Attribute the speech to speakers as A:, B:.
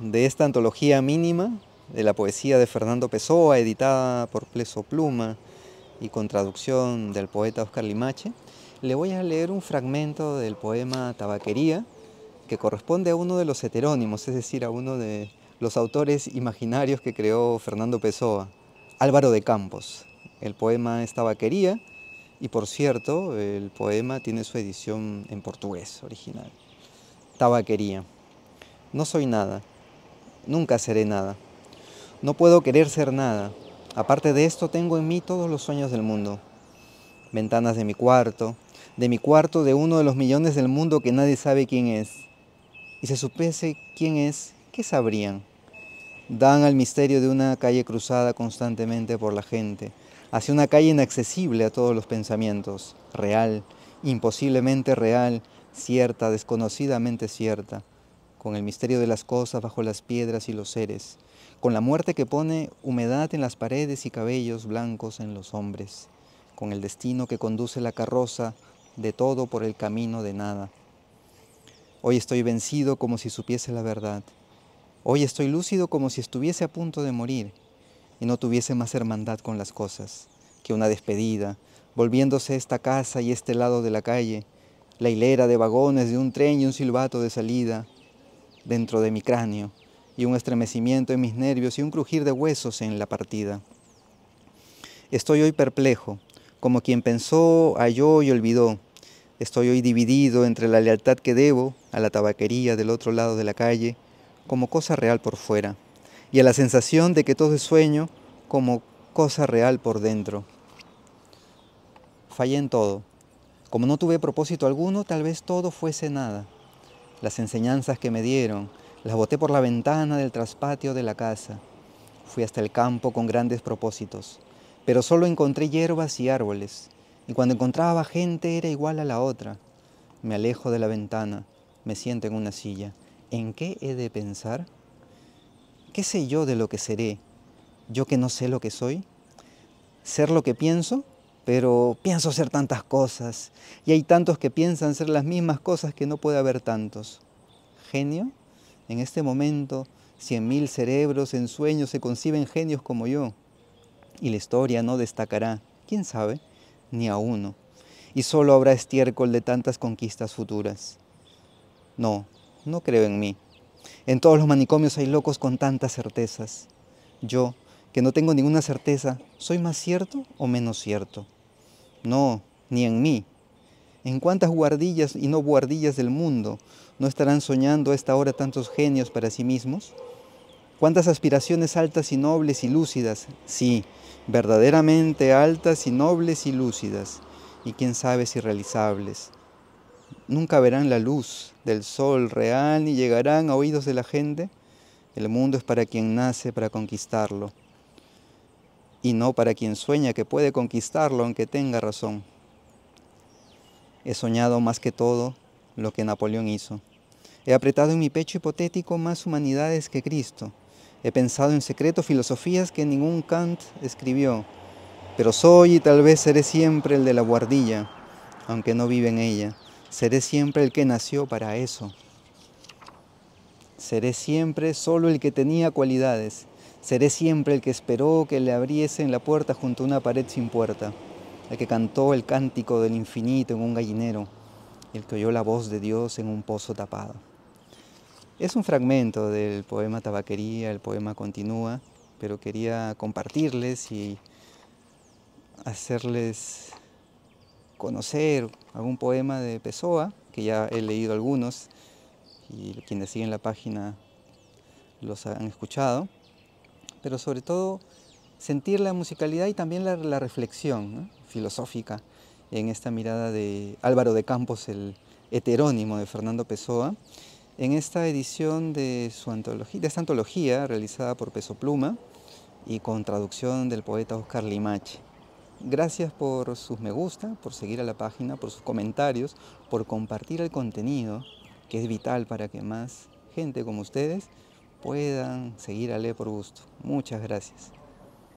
A: de esta antología mínima de la poesía de Fernando Pessoa, editada por Pleso Pluma y con traducción del poeta Oscar Limache, le voy a leer un fragmento del poema Tabaquería, que corresponde a uno de los heterónimos, es decir, a uno de los autores imaginarios que creó Fernando Pessoa, Álvaro de Campos. El poema es Tabaquería y, por cierto, el poema tiene su edición en portugués original. Tabaquería. No soy nada nunca seré nada. No puedo querer ser nada. Aparte de esto, tengo en mí todos los sueños del mundo. Ventanas de mi cuarto, de mi cuarto de uno de los millones del mundo que nadie sabe quién es. Y se supese quién es, ¿qué sabrían? Dan al misterio de una calle cruzada constantemente por la gente, hacia una calle inaccesible a todos los pensamientos, real, imposiblemente real, cierta, desconocidamente cierta con el misterio de las cosas bajo las piedras y los seres, con la muerte que pone humedad en las paredes y cabellos blancos en los hombres, con el destino que conduce la carroza de todo por el camino de nada. Hoy estoy vencido como si supiese la verdad. Hoy estoy lúcido como si estuviese a punto de morir y no tuviese más hermandad con las cosas que una despedida, volviéndose esta casa y este lado de la calle, la hilera de vagones de un tren y un silbato de salida, dentro de mi cráneo y un estremecimiento en mis nervios y un crujir de huesos en la partida. Estoy hoy perplejo, como quien pensó, halló y olvidó. Estoy hoy dividido entre la lealtad que debo a la tabaquería del otro lado de la calle, como cosa real por fuera, y a la sensación de que todo es sueño, como cosa real por dentro. Fallé en todo. Como no tuve propósito alguno, tal vez todo fuese nada las enseñanzas que me dieron, las boté por la ventana del traspatio de la casa. Fui hasta el campo con grandes propósitos, pero solo encontré hierbas y árboles, y cuando encontraba gente era igual a la otra. Me alejo de la ventana, me siento en una silla. ¿En qué he de pensar? ¿Qué sé yo de lo que seré? ¿Yo que no sé lo que soy? ¿Ser lo que pienso? pero pienso ser tantas cosas y hay tantos que piensan ser las mismas cosas que no puede haber tantos. Genio, en este momento, cien mil cerebros en sueños se conciben genios como yo y la historia no destacará, quién sabe, ni a uno. Y solo habrá estiércol de tantas conquistas futuras. No, no creo en mí. En todos los manicomios hay locos con tantas certezas. Yo, que no tengo ninguna certeza, ¿soy más cierto o menos cierto? No, ni en mí. ¿En cuántas guardillas y no guardillas del mundo no estarán soñando a esta hora tantos genios para sí mismos? ¿Cuántas aspiraciones altas y nobles y lúcidas? Sí, verdaderamente altas y nobles y lúcidas, y quién sabe si realizables. Nunca verán la luz del sol real ni llegarán a oídos de la gente. El mundo es para quien nace para conquistarlo y no para quien sueña que puede conquistarlo aunque tenga razón. He soñado más que todo lo que Napoleón hizo. He apretado en mi pecho hipotético más humanidades que Cristo. He pensado en secreto filosofías que ningún Kant escribió. Pero soy y tal vez seré siempre el de la guardilla, aunque no vive en ella. Seré siempre el que nació para eso. Seré siempre solo el que tenía cualidades Seré siempre el que esperó que le abriesen la puerta junto a una pared sin puerta, el que cantó el cántico del infinito en un gallinero, el que oyó la voz de Dios en un pozo tapado. Es un fragmento del poema Tabaquería, el poema continúa, pero quería compartirles y hacerles conocer algún poema de Pessoa, que ya he leído algunos y quienes siguen la página los han escuchado pero sobre todo sentir la musicalidad y también la, reflexión filosófica en esta mirada de Álvaro de Campos, el heterónimo de Fernando Pessoa, en esta edición de, su antología, de esta antología realizada por Peso Pluma y con traducción del poeta Oscar Limache. Gracias por sus me gusta, por seguir a la página, por sus comentarios, por compartir el contenido que es vital para que más gente como ustedes puedan seguir a Le por gusto. Muchas gracias.